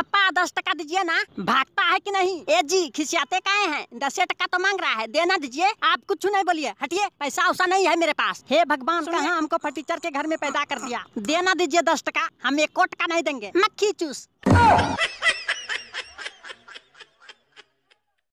पप्पा दस टका दीजिए ना भागता है कि नहीं ए जी खिसियाते काहे हैं दस टका तो मांग रहा है देना दीजिए आप कुछ नहीं बोलिए हटिए पैसा उसा नहीं है मेरे पास हे भगवान कहा हमको फर्नीचर के घर में पैदा कर दिया देना दीजिए दस टका हम एक कोट का नहीं देंगे मक्खी चूस